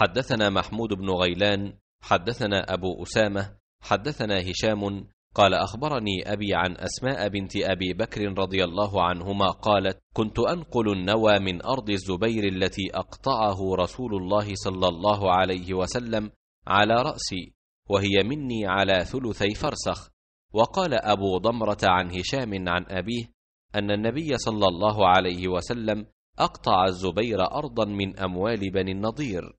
حدثنا محمود بن غيلان حدثنا ابو اسامه حدثنا هشام قال اخبرني ابي عن اسماء بنت ابي بكر رضي الله عنهما قالت كنت انقل النوى من ارض الزبير التي اقطعه رسول الله صلى الله عليه وسلم على راسي وهي مني على ثلثي فرسخ وقال ابو ضمره عن هشام عن ابيه ان النبي صلى الله عليه وسلم اقطع الزبير ارضا من اموال بني النضير